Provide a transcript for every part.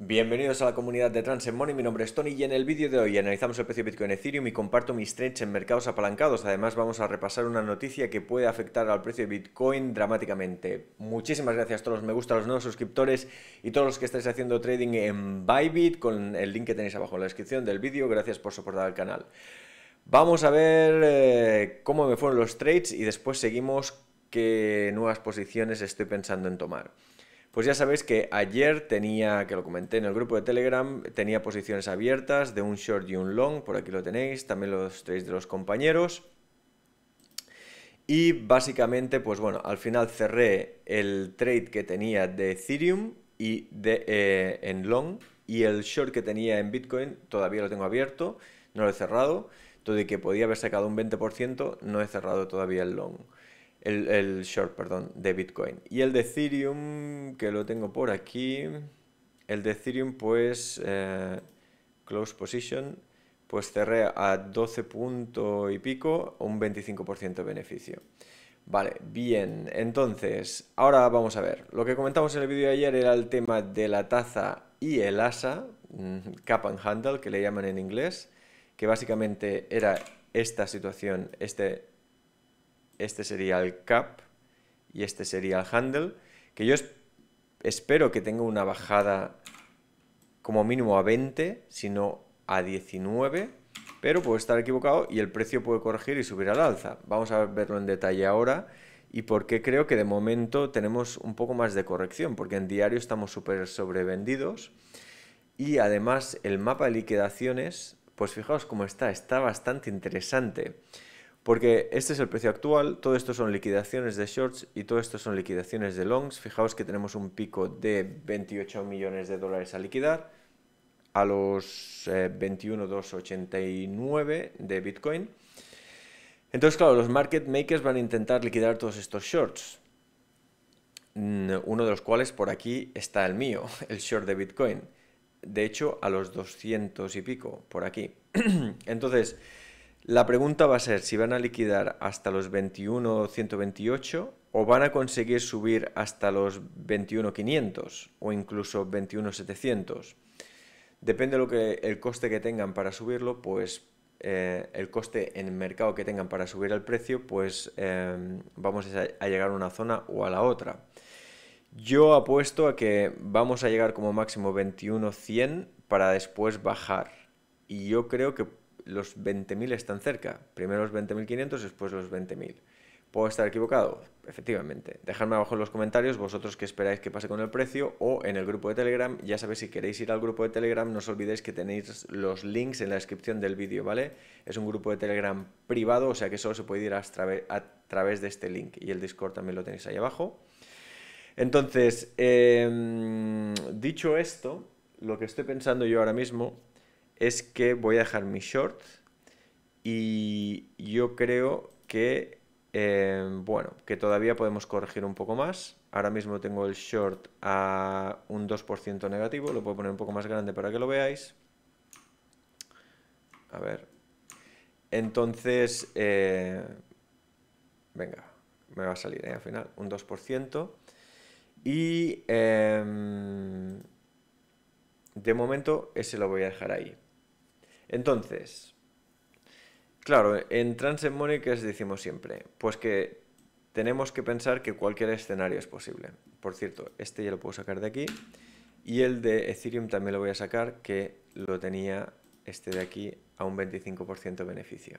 Bienvenidos a la comunidad de Trans Money, mi nombre es Tony y en el vídeo de hoy analizamos el precio de Bitcoin Ethereum y comparto mis trades en mercados apalancados. Además vamos a repasar una noticia que puede afectar al precio de Bitcoin dramáticamente. Muchísimas gracias a todos los me gusta, a los nuevos suscriptores y todos los que estáis haciendo trading en Bybit con el link que tenéis abajo en la descripción del vídeo. Gracias por soportar el canal. Vamos a ver eh, cómo me fueron los trades y después seguimos qué nuevas posiciones estoy pensando en tomar. Pues ya sabéis que ayer tenía, que lo comenté en el grupo de Telegram, tenía posiciones abiertas de un short y un long, por aquí lo tenéis, también los tres de los compañeros. Y básicamente, pues bueno, al final cerré el trade que tenía de Ethereum y de, eh, en long y el short que tenía en Bitcoin todavía lo tengo abierto, no lo he cerrado. Todo y que podía haber sacado un 20%, no he cerrado todavía el long. El, short, perdón, de Bitcoin. Y el de Ethereum, que lo tengo por aquí. El de Ethereum, pues, eh, close position, pues cerré a 12 punto y pico, un 25% de beneficio. Vale, bien, entonces, ahora vamos a ver. Lo que comentamos en el vídeo de ayer era el tema de la taza y el asa, mm, cap and handle, que le llaman en inglés, que básicamente era esta situación, este este sería el cap y este sería el handle, que yo espero que tenga una bajada como mínimo a 20, sino a 19, pero puedo estar equivocado y el precio puede corregir y subir al alza. Vamos a verlo en detalle ahora y por qué creo que de momento tenemos un poco más de corrección, porque en diario estamos súper sobrevendidos y además el mapa de liquidaciones, pues fijaos cómo está, está bastante interesante. Porque este es el precio actual, todo esto son liquidaciones de shorts y todo esto son liquidaciones de longs. Fijaos que tenemos un pico de 28 millones de dólares a liquidar a los 21.289 eh, de Bitcoin. Entonces, claro, los market makers van a intentar liquidar todos estos shorts. Mm, uno de los cuales por aquí está el mío, el short de Bitcoin. De hecho, a los 200 y pico, por aquí. Entonces, la pregunta va a ser si van a liquidar hasta los 21.128 o van a conseguir subir hasta los 21.500 o incluso 21.700. Depende lo que el coste que tengan para subirlo, pues eh, el coste en el mercado que tengan para subir el precio, pues em, vamos a llegar a una zona o a la otra. Yo apuesto a que vamos a llegar como máximo 21.100 para después bajar. Y yo creo que los 20.000 están cerca. Primero los 20.500, después los 20.000. ¿Puedo estar equivocado? Efectivamente. Dejadme abajo en los comentarios vosotros que esperáis que pase con el precio o en el grupo de Telegram. Ya sabéis, si queréis ir al grupo de Telegram, no os olvidéis que tenéis los links en la descripción del vídeo, ¿vale? Es un grupo de Telegram privado, o sea que solo se puede ir a, a través de este link y el Discord también lo tenéis ahí abajo. Entonces, em, dicho esto, lo que estoy pensando yo ahora mismo es que voy a dejar mi short y yo creo que, em, bueno, que todavía podemos corregir un poco más. Ahora mismo tengo el short a un 2% negativo, lo puedo poner un poco más grande para que lo veáis. A ver. Entonces, eh, venga, me va a salir ahí eh, al final, un 2%. Y em, de momento ese lo voy a dejar ahí. Entonces, claro, en les decimos siempre, pues que tenemos que pensar que cualquier escenario es posible. Por cierto, este ya lo puedo sacar de aquí. Y el de Ethereum también lo voy a sacar, que lo tenía este de aquí a un 25% beneficio.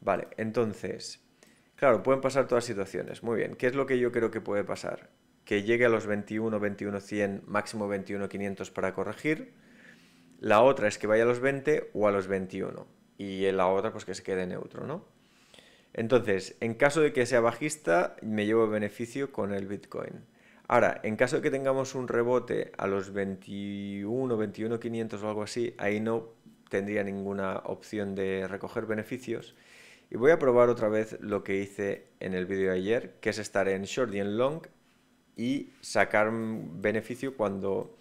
Vale, entonces, claro, pueden pasar todas situaciones. Muy bien, ¿qué es lo que yo creo que puede pasar? Que llegue a los 21, 21, 100, máximo 21, 500 para corregir la otra es que vaya a los 20 o a los 21. Y la otra, pues que se quede neutro, ¿no? Entonces, en caso de que sea bajista, me llevo beneficio con el Bitcoin. Ahora, en caso de que tengamos un rebote a los 21, 21, 500 o algo así, ahí no tendría ninguna opción de recoger beneficios. Y voy a probar otra vez lo que hice en el vídeo de ayer, que es estar en short y en long y sacar beneficio cuando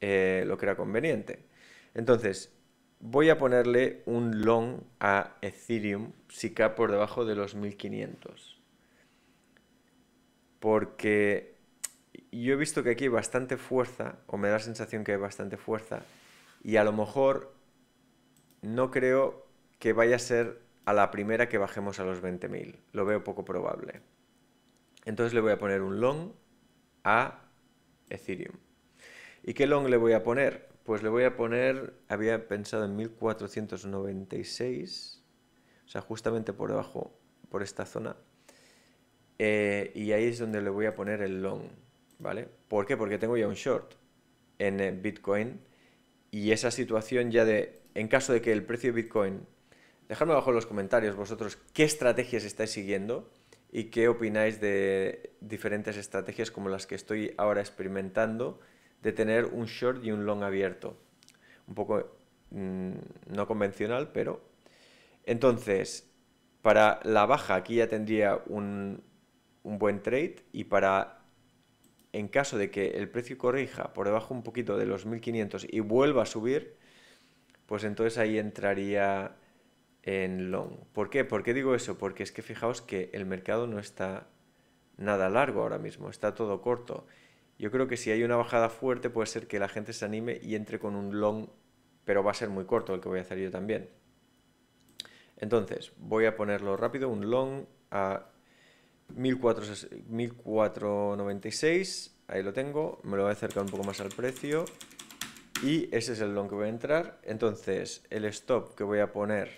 eh, lo que era conveniente. Entonces, voy a ponerle un long a Ethereum si cae por debajo de los 1500. Porque yo he visto que aquí hay bastante fuerza, o me da la sensación que hay bastante fuerza, y a lo mejor no creo que vaya a ser a la primera que bajemos a los 20.000. Lo veo poco probable. Entonces le voy a poner un long a Ethereum. ¿Y qué long le voy a poner? pues le voy a poner, había pensado en 1496, o sea, justamente por debajo, por esta zona. Eh, y ahí es donde le voy a poner el long, ¿vale? ¿Por qué? Porque tengo ya un short en eh, Bitcoin y esa situación ya de, en caso de que el precio de Bitcoin, dejadme abajo en los comentarios vosotros qué estrategias estáis siguiendo y qué opináis de diferentes estrategias como las que estoy ahora experimentando de tener un short y un long abierto. Un poco mm, no convencional, pero... Entonces, para la baja aquí ya tendría un, un buen trade y para en caso de que el precio corrija por debajo un poquito de los 1500 y vuelva a subir, pues entonces ahí entraría en long. ¿Por qué? ¿Por qué digo eso? Porque es que fijaos que el mercado no está nada largo ahora mismo, está todo corto. Yo creo que si hay una bajada fuerte puede ser que la gente se anime y entre con un long, pero va a ser muy corto el que voy a hacer yo también. Entonces, voy a ponerlo rápido, un long a 1496, ahí lo tengo, me lo voy a acercar un poco más al precio y ese es el long que voy a entrar. Entonces, el stop que voy a poner,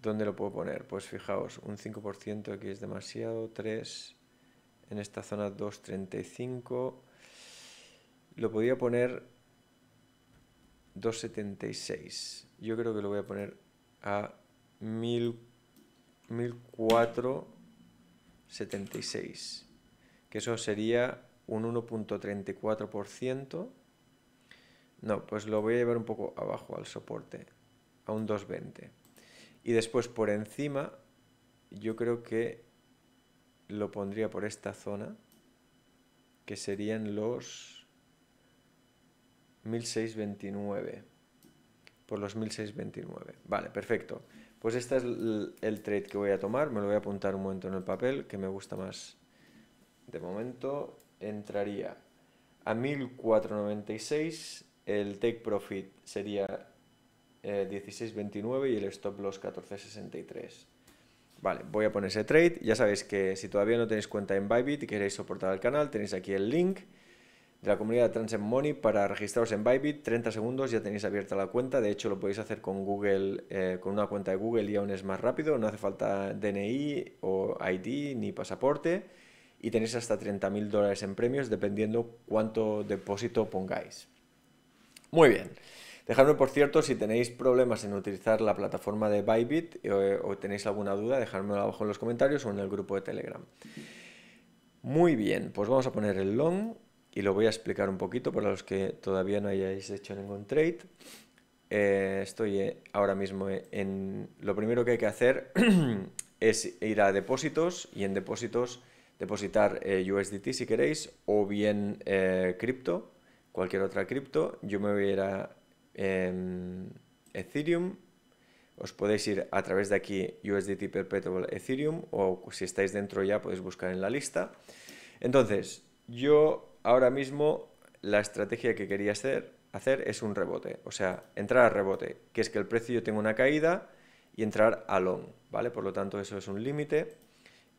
¿dónde lo puedo poner? Pues fijaos, un 5% aquí es demasiado, 3 en esta zona 2.35. Lo podía poner 2.76. Yo creo que lo voy a poner a 1.476. Que eso sería un 1.34%. No, pues lo voy a llevar un poco abajo al soporte, a un 2.20. Y después por encima, yo creo que lo pondría por esta zona, que serían los 1629. Por los 1629. Vale, perfecto. Pues este es el trade que voy a tomar. Me lo voy a apuntar un momento en el papel, que me gusta más. De momento entraría a 1496. El take profit sería 16.29 eh, y el stop loss 14.63. Vale, voy a poner ese trade. Ya sabéis que si todavía no tenéis cuenta en Bybit y queréis soportar el canal, tenéis aquí el link de la comunidad de Money para registraros en Bybit. 30 segundos ya tenéis abierta la cuenta. De hecho, lo podéis hacer con Google, eh, con una cuenta de Google y aún es más rápido. No hace falta DNI o ID ni pasaporte. Y tenéis hasta 30.000 dólares en premios dependiendo cuánto depósito pongáis. Muy bien. Dejadme, por cierto, si tenéis problemas en utilizar la plataforma de Bybit eh, o, tenéis alguna duda, dejadmelo abajo en los comentarios o en el grupo de Telegram. Muy bien, pues vamos a poner el long y lo voy a explicar un poquito para los que todavía no hayáis hecho ningún trade. Eh, estoy eh, ahora mismo en... Lo primero que hay que hacer es ir a depósitos y en depósitos depositar USDT si queréis o bien cripto, cualquier otra cripto. Yo me voy a ir a Em, Ethereum, os podéis ir a través de aquí USDT Perpetual Ethereum o si estáis dentro ya podéis buscar en la lista. Entonces, yo ahora mismo la estrategia que quería hacer, hacer es un rebote, o sea, entrar a rebote, que es que el precio yo tengo una caída y entrar a long, ¿vale? Por lo tanto, eso es un límite.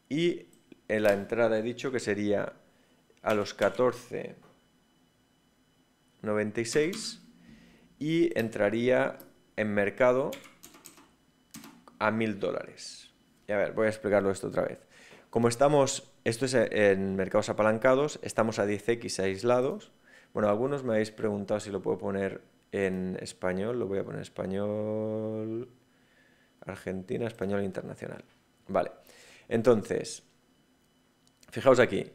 Y en la entrada he dicho que sería a los 14.96 y entraría en mercado a mil dólares. Y a ver, voy a explicarlo esto otra vez. Como estamos, esto es en mercados apalancados, estamos a 10x aislados. Bueno, algunos me habéis preguntado si lo puedo poner en español, lo voy a poner en español, Argentina, español internacional. Vale, entonces, fijaos aquí,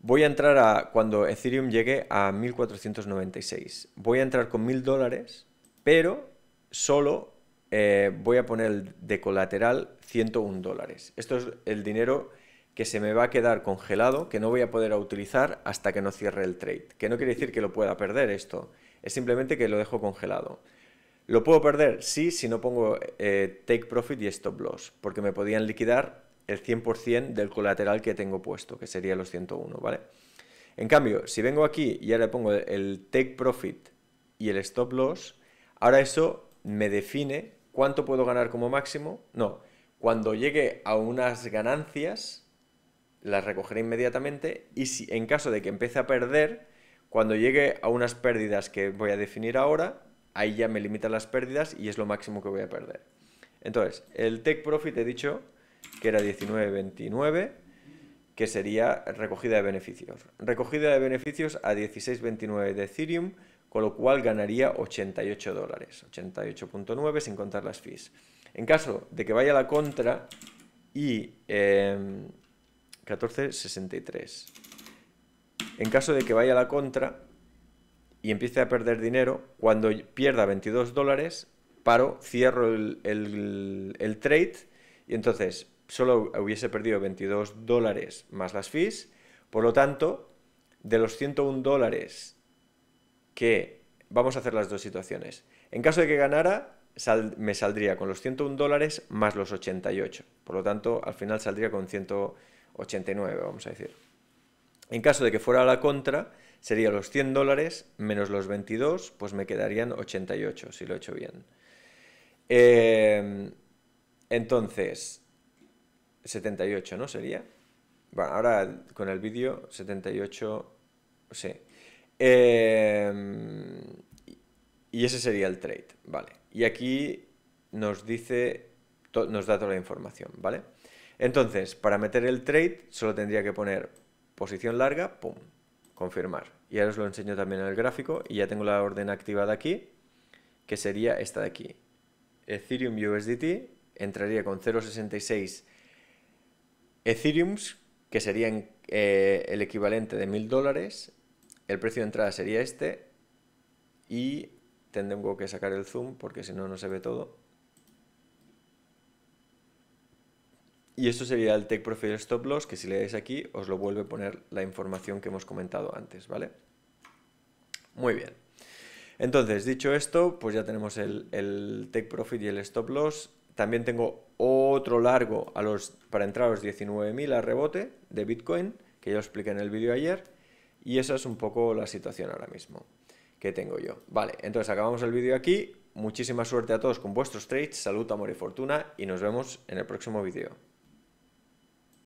Voy a entrar a, cuando Ethereum llegue a 1496, voy a entrar con 1000 dólares, pero solo eh, voy a poner de colateral 101 dólares. Esto es el dinero que se me va a quedar congelado, que no voy a poder utilizar hasta que no cierre el trade. Que no quiere decir que lo pueda perder esto, es simplemente que lo dejo congelado. ¿Lo puedo perder? Sí, si no pongo eh, take profit y stop loss, porque me podían liquidar el 100% del colateral que tengo puesto, que sería los 101, ¿vale? En cambio, si vengo aquí y ahora le pongo el take profit y el stop loss, ahora eso me define cuánto puedo ganar como máximo. No, cuando llegue a unas ganancias, las recogeré inmediatamente y si en caso de que empiece a perder, cuando llegue a unas pérdidas que voy a definir ahora, ahí ya me limitan las pérdidas y es lo máximo que voy a perder. Entonces, el take profit he dicho que era 19.29, que sería recogida de beneficios. Recogida de beneficios a 16.29 de Ethereum, con lo cual ganaría 88 dólares, 88.9 sin contar las fees. En caso de que vaya a la contra y eh, em, 14.63. En caso de que vaya a la contra y empiece a perder dinero, cuando pierda 22 dólares, paro, cierro el, el trade y entonces solo hubiese perdido 22 dólares más las fis Por lo tanto, de los 101 dólares que vamos a hacer las dos situaciones. En caso de que ganara, me saldría con los 101 dólares más los 88. Por lo tanto, al final saldría con 189, vamos a decir. En caso de que fuera a la contra, sería los 100 dólares menos los 22, pues me quedarían 88, si lo he hecho bien. Eh, entonces, 78, ¿no? Sería. Bueno, ahora con el vídeo, 78, sí. Em, y ese sería el trade, ¿vale? Y aquí nos dice, nos da toda la información, ¿vale? Entonces, para meter el trade solo tendría que poner posición larga, pum, confirmar. Y ahora os lo enseño también en el gráfico y ya tengo la orden activada aquí, que sería esta de aquí. Ethereum USDT entraría con 0.66 Ethereums, que serían eh, el equivalente de 1000 dólares, el precio de entrada sería este y tengo que sacar el zoom porque si no no se ve todo. Y esto sería el Take Profit y el Stop Loss, que si le dais aquí os lo vuelve a poner la información que hemos comentado antes, ¿vale? Muy bien. Entonces, dicho esto, pues ya tenemos el, el Take Profit y el Stop Loss. También tengo otro largo para entrar a los 19.000 a rebote de Bitcoin, que ya os expliqué en el vídeo ayer. Y esa es un poco la situación ahora mismo que tengo yo. Vale, entonces acabamos el vídeo aquí. Muchísima suerte a todos con vuestros trades, salud, amor y fortuna y nos vemos en el próximo vídeo.